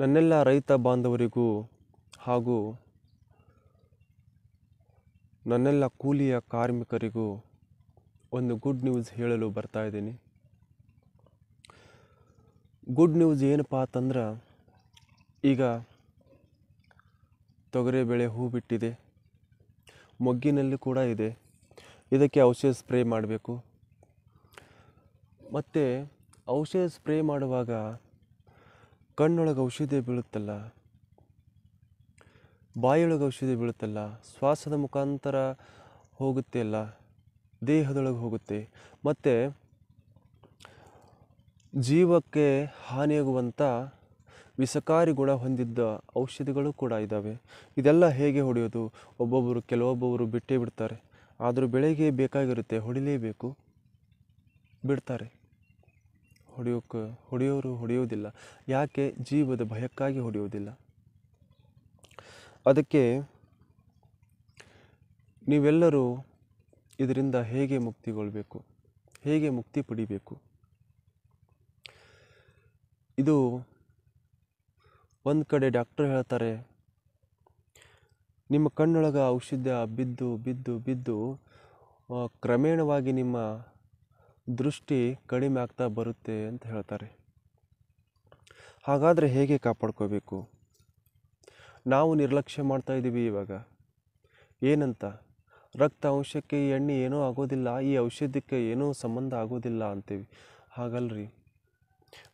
ನನ್ನೆಲ್ಲ ರೈತ ಬಾಂಧವರಿಗೂ ಹಾಗೂ ನನ್ನೆಲ್ಲ ಕೂಲಿಯ ಕಾರ್ಮಿಕರಿಗೂ ಒಂದು ಗುಡ್ ನ್ಯೂಸ್ ಹೇಳಲು ಬರ್ತಾ ಇದ್ದೀನಿ ಗುಡ್ ನ್ಯೂಸ್ ಏನಪ್ಪ ಅಂತಂದ್ರೆ ಈಗ ತೊಗರಿ ಬೆಳೆ ಹೂ ಬಿಟ್ಟಿದೆ ಮೊಗ್ಗಿನಲ್ಲಿ ಕೂಡ ಇದೆ ಇದಕ್ಕೆ ಔಷಧ ಸ್ಪ್ರೇ ಮಾಡಬೇಕು ಮತ್ತು ಔಷಧ ಸ್ಪ್ರೇ ಮಾಡುವಾಗ ಕಣ್ಣೊಳಗೆ ಔಷಧಿ ಬೀಳುತ್ತಲ್ಲ ಬಾಯಿಯೊಳಗೆ ಔಷಧಿ ಬೀಳುತ್ತಲ್ಲ ಶ್ವಾಸದ ಮುಖಾಂತರ ಹೋಗುತ್ತೆ ಅಲ್ಲ ದೇಹದೊಳಗೆ ಹೋಗುತ್ತೆ ಮತ್ತು ಜೀವಕ್ಕೆ ಹಾನಿಯಾಗುವಂಥ ವಿಷಕಾರಿ ಗುಣ ಹೊಂದಿದ್ದ ಔಷಧಿಗಳು ಕೂಡ ಇದ್ದಾವೆ ಇದೆಲ್ಲ ಹೇಗೆ ಹೊಡೆಯೋದು ಒಬ್ಬೊಬ್ಬರು ಕೆಲವೊಬ್ಬರು ಬಿಟ್ಟೇ ಬಿಡ್ತಾರೆ ಆದರೂ ಬೆಳಗ್ಗೆ ಬೇಕಾಗಿರುತ್ತೆ ಹೊಡಿಲೇಬೇಕು ಬಿಡ್ತಾರೆ ಹೊಡೆಯೋಕೆ ಹೊಡೆಯೋರು ಹೊಡೆಯೋದಿಲ್ಲ ಯಾಕೆ ಜೀವದ ಭಯಕ್ಕಾಗಿ ಹೊಡೆಯೋದಿಲ್ಲ ಅದಕ್ಕೆ ನೀವೆಲ್ಲರೂ ಇದರಿಂದ ಹೇಗೆ ಮುಕ್ತಿಗೊಳ್ಬೇಕು ಹೇಗೆ ಮುಕ್ತಿ ಪಡಿಬೇಕು ಇದು ಒಂದು ಕಡೆ ಡಾಕ್ಟರ್ ಹೇಳ್ತಾರೆ ನಿಮ್ಮ ಕಣ್ಣೊಳಗೆ ಔಷಧ ಬಿದ್ದು ಬಿದ್ದು ಬಿದ್ದು ಕ್ರಮೇಣವಾಗಿ ನಿಮ್ಮ ದೃಷ್ಟಿ ಕಡಿಮೆ ಆಗ್ತಾ ಬರುತ್ತೆ ಅಂತ ಹೇಳ್ತಾರೆ ಹಾಗಾದರೆ ಹೇಗೆ ಕಾಪಾಡ್ಕೋಬೇಕು ನಾವು ನಿರ್ಲಕ್ಷ್ಯ ಮಾಡ್ತಾ ಇದ್ದೀವಿ ಇವಾಗ ಏನಂತ ರಕ್ತ ಅಂಶಕ್ಕೆ ಈ ಎಣ್ಣೆ ಏನೂ ಆಗೋದಿಲ್ಲ ಈ ಔಷಧಕ್ಕೆ ಏನೂ ಸಂಬಂಧ ಆಗೋದಿಲ್ಲ ಅಂತೀವಿ ಹಾಗಲ್ರಿ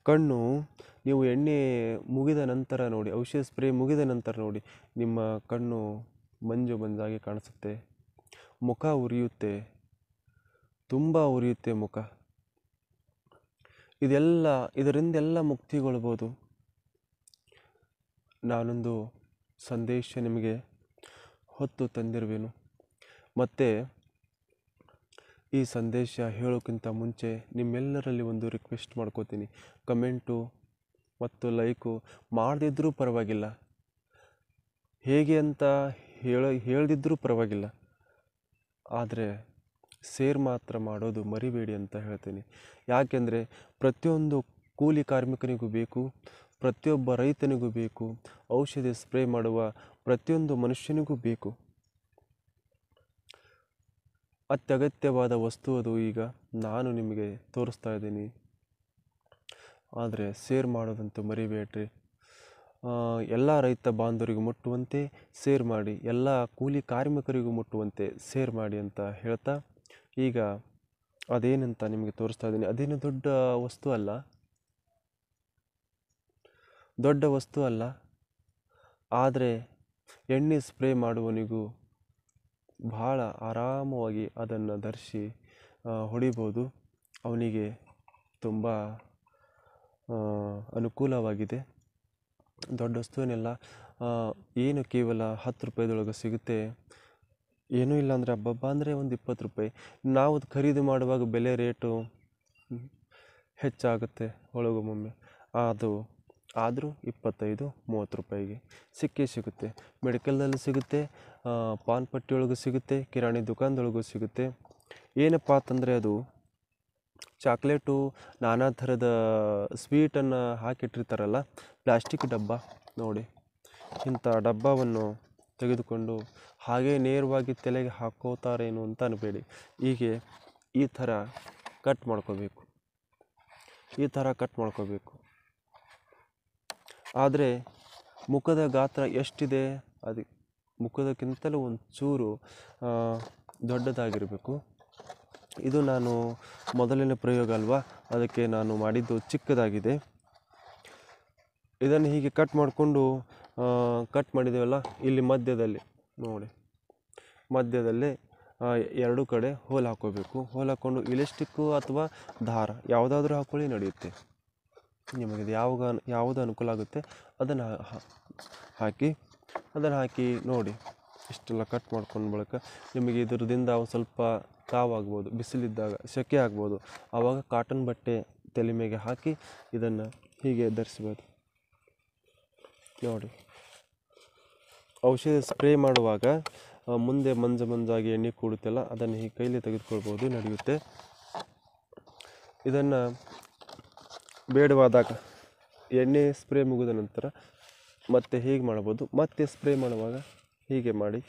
ಕಣ್ಣು ನೀವು ಎಣ್ಣೆ ಮುಗಿದ ನಂತರ ನೋಡಿ ಔಷಧ ಸ್ಪ್ರೇ ಮುಗಿದ ನಂತರ ನೋಡಿ ನಿಮ್ಮ ಕಣ್ಣು ಮಂಜು ಮಂಜಾಗಿ ಕಾಣಿಸುತ್ತೆ ಮುಖ ಉರಿಯುತ್ತೆ ತುಂಬ ಉರಿಯುತ್ತೆ ಮುಖ ಇದೆಲ್ಲ ಇದರಿಂದೆಲ್ಲ ಮುಕ್ತಿಗೊಳ್ಬೋದು ನಾನೊಂದು ಸಂದೇಶ ನಿಮಗೆ ಹೊತ್ತು ತಂದಿರುವೆನು ಮತ್ತು ಈ ಸಂದೇಶ ಹೇಳೋಕ್ಕಿಂತ ಮುಂಚೆ ನಿಮ್ಮೆಲ್ಲರಲ್ಲಿ ಒಂದು ರಿಕ್ವೆಸ್ಟ್ ಮಾಡ್ಕೋತೀನಿ ಕಮೆಂಟು ಮತ್ತು ಲೈಕು ಮಾಡದಿದ್ದರೂ ಪರವಾಗಿಲ್ಲ ಹೇಗೆ ಅಂತ ಹೇಳ ಹೇಳ್ದಿದ್ದರೂ ಪರವಾಗಿಲ್ಲ ಆದರೆ ಸೇರ್ ಮಾತ್ರ ಮಾಡೋದು ಮರಿಬೇಡಿ ಅಂತ ಹೇಳ್ತೀನಿ ಯಾಕೆಂದರೆ ಪ್ರತಿಯೊಂದು ಕೂಲಿ ಕಾರ್ಮಿಕನಿಗೂ ಬೇಕು ಪ್ರತಿಯೊಬ್ಬ ರೈತನಿಗೂ ಬೇಕು ಔಷಧಿ ಸ್ಪ್ರೇ ಮಾಡುವ ಪ್ರತಿಯೊಂದು ಮನುಷ್ಯನಿಗೂ ಬೇಕು ಅತ್ಯಗತ್ಯವಾದ ವಸ್ತು ಅದು ಈಗ ನಾನು ನಿಮಗೆ ತೋರಿಸ್ತಾ ಇದ್ದೀನಿ ಆದರೆ ಸೇರ್ ಮಾಡೋದಂತೂ ಮರಿಬೇಡ್ರಿ ಎಲ್ಲ ರೈತ ಬಾಂಧವರಿಗೂ ಮುಟ್ಟುವಂತೆ ಸೇರ್ ಮಾಡಿ ಎಲ್ಲ ಕೂಲಿ ಕಾರ್ಮಿಕರಿಗೂ ಮುಟ್ಟುವಂತೆ ಸೇರ್ ಮಾಡಿ ಅಂತ ಹೇಳ್ತಾ ಈಗ ಅದೇನಂತ ನಿಮಗೆ ತೋರಿಸ್ತಾ ಇದ್ದೀನಿ ಅದೇನು ದೊಡ್ಡ ವಸ್ತು ಅಲ್ಲ ದೊಡ್ಡ ವಸ್ತು ಅಲ್ಲ ಆದರೆ ಎಣ್ಣೆ ಸ್ಪ್ರೇ ಮಾಡುವವನಿಗೂ ಭಾಳ ಆರಾಮವಾಗಿ ಅದನ್ನು ಧರಿಸಿ ಹೊಡಿಬೋದು ಅವನಿಗೆ ತುಂಬ ಅನುಕೂಲವಾಗಿದೆ ದೊಡ್ಡ ವಸ್ತುವನ್ನೆಲ್ಲ ಏನು ಕೇವಲ ಹತ್ತು ರೂಪಾಯಿದೊಳಗೆ ಸಿಗುತ್ತೆ ಏನೂ ಇಲ್ಲ ಅಂದರೆ ಅಬ್ಬಬ್ಬ ಅಂದರೆ ಒಂದು ಇಪ್ಪತ್ತು ರೂಪಾಯಿ ನಾವು ಅದು ಖರೀದಿ ಮಾಡುವಾಗ ಬೆಲೆ ರೇಟು ಹೆಚ್ಚಾಗುತ್ತೆ ಒಳಗೊಮ್ಮೊಮ್ಮೆ ಅದು ಆದರೂ ಇಪ್ಪತ್ತೈದು ಮೂವತ್ತು ರೂಪಾಯಿಗೆ ಸಿಕ್ಕೇ ಸಿಗುತ್ತೆ ಮೆಡಿಕಲ್ನಲ್ಲಿ ಸಿಗುತ್ತೆ ಪಾನ್ ಪಟ್ಟಿ ಸಿಗುತ್ತೆ ಕಿರಾಣಿ ದುಕಾನ್ದೊಳಗೂ ಸಿಗುತ್ತೆ ಏನಪ್ಪ ಅಂತಂದರೆ ಅದು ಚಾಕ್ಲೇಟು ನಾನಾ ಥರದ ಸ್ವೀಟನ್ನು ಹಾಕಿಟ್ಟಿರ್ತಾರಲ್ಲ ಪ್ಲಾಸ್ಟಿಕ್ ಡಬ್ಬ ನೋಡಿ ಇಂಥ ಡಬ್ಬವನ್ನು ತೆಗೆದುಕೊಂಡು ಹಾಗೆ ನೇರವಾಗಿ ತಲೆಗೆ ಹಾಕೋತಾರೇನು ಅಂತ ಅನ್ಬೇಡಿ ಹೀಗೆ ಈ ಥರ ಕಟ್ ಮಾಡ್ಕೋಬೇಕು ಈ ಥರ ಕಟ್ ಮಾಡ್ಕೋಬೇಕು ಆದರೆ ಮುಖದ ಗಾತ್ರ ಎಷ್ಟಿದೆ ಅದು ಮುಖದಕ್ಕಿಂತಲೂ ಒಂದು ಚೂರು ದೊಡ್ಡದಾಗಿರಬೇಕು ಇದು ನಾನು ಮೊದಲನೇ ಪ್ರಯೋಗ ಅಲ್ವಾ ಅದಕ್ಕೆ ನಾನು ಮಾಡಿದ್ದು ಚಿಕ್ಕದಾಗಿದೆ ಇದನ್ನು ಹೀಗೆ ಕಟ್ ಮಾಡಿಕೊಂಡು ಕಟ್ ಮಾಡಿದ್ದೇವಲ್ಲ ಇಲ್ಲಿ ಮಧ್ಯದಲ್ಲಿ ನೋಡಿ ಮಧ್ಯದಲ್ಲಿ ಎರಡು ಕಡೆ ಹೋಲ್ ಹಾಕೋಬೇಕು ಹೋಲ್ ಹಾಕ್ಕೊಂಡು ಇಲಿಸ್ಟಿಕ್ಕು ಅಥವಾ ದಾರ ಯಾವುದಾದ್ರೂ ಹಾಕ್ಕೊಳ್ಳಿ ನಡೆಯುತ್ತೆ ನಿಮಗೆ ಇದು ಯಾವಾಗ ಯಾವುದು ಅನುಕೂಲ ಆಗುತ್ತೆ ಅದನ್ನು ಹಾಕಿ ಅದನ್ನು ಹಾಕಿ ನೋಡಿ ಇಷ್ಟೆಲ್ಲ ಕಟ್ ಮಾಡ್ಕೊಂಡ ಬಳಿಕ ನಿಮಗೆ ಇದರದಿಂದ ಒಂದು ಸ್ವಲ್ಪ ತಾವಾಗ್ಬೋದು ಬಿಸಿಲಿದ್ದಾಗ ಸೆಕೆ ಆಗ್ಬೋದು ಆವಾಗ ಕಾಟನ್ ಬಟ್ಟೆ ತಲೆ ಹಾಕಿ ಇದನ್ನು ಹೀಗೆ ಧರಿಸ್ಬೋದು ನೋಡಿ ಔಷಧಿ ಸ್ಪ್ರೇ ಮಾಡುವಾಗ ಮುಂದೆ ಮಂಜು ಮಂಜಾಗಿ ಎಣ್ಣೆ ಕೂಡುತ್ತಲ್ಲ ಅದನ್ನು ಈ ಕೈಲಿ ತೆಗೆದುಕೊಳ್ಬೋದು ನಡೆಯುತ್ತೆ ಇದನ್ನು ಬೇಡವಾದಾಗ ಎಣ್ಣೆ ಸ್ಪ್ರೇ ಮುಗಿದ ನಂತರ ಮತ್ತೆ ಹೀಗೆ ಮಾಡ್ಬೋದು ಮತ್ತೆ ಸ್ಪ್ರೇ ಮಾಡುವಾಗ ಹೀಗೆ ಮಾಡಿ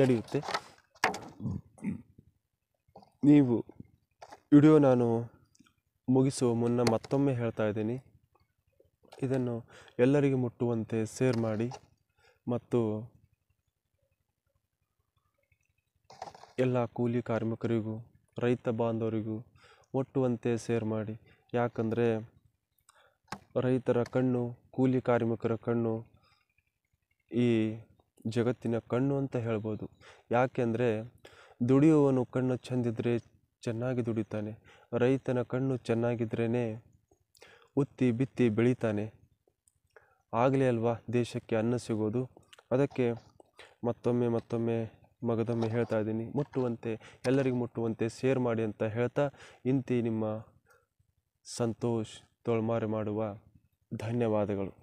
ನಡೆಯುತ್ತೆ ನೀವು ವಿಡಿಯೋ ನಾನು ಮುಗಿಸುವ ಮುನ್ನ ಮತ್ತೊಮ್ಮೆ ಹೇಳ್ತಾ ಇದ್ದೀನಿ ಇದನ್ನು ಎಲ್ಲರಿಗೂ ಮುಟ್ಟುವಂತೆ ಶೇರ್ ಮಾಡಿ ಮತ್ತು ಎಲ್ಲ ಕೂಲಿ ಕಾರ್ಮಿಕರಿಗೂ ರೈತ ಬಾಂಧವರಿಗೂ ಒಟ್ಟುವಂತೆ ಸೇರ್ ಮಾಡಿ ಯಾಕಂದರೆ ರೈತರ ಕಣ್ಣು ಕೂಲಿ ಕಾರ್ಮಿಕರ ಕಣ್ಣು ಈ ಜಗತ್ತಿನ ಕಣ್ಣು ಅಂತ ಹೇಳ್ಬೋದು ಯಾಕೆಂದರೆ ದುಡಿಯುವವನು ಕಣ್ಣು ಚೆಂದಿದ್ರೆ ಚೆನ್ನಾಗಿ ದುಡಿತಾನೆ ರೈತನ ಕಣ್ಣು ಚೆನ್ನಾಗಿದ್ರೇ ಉತ್ತಿ ಬಿತ್ತಿ ಬೆಳೀತಾನೆ ಆಗಲೇ ಅಲ್ವಾ ದೇಶಕ್ಕೆ ಅನ್ನ ಸಿಗೋದು ಅದಕ್ಕೆ ಮತ್ತೊಮ್ಮೆ ಮತ್ತೊಮ್ಮೆ ಮಗದೊಮ್ಮೆ ಹೇಳ್ತಾ ಇದ್ದೀನಿ ಮುಟ್ಟುವಂತೆ ಎಲ್ಲರಿಗೂ ಮುಟ್ಟುವಂತೆ ಶೇರ್ ಮಾಡಿ ಅಂತ ಹೇಳ್ತಾ ಇಂತಿ ನಿಮ್ಮ ಸಂತೋಷ್ ತೋಳ್ಮಾರು ಮಾಡುವ ಧನ್ಯವಾದಗಳು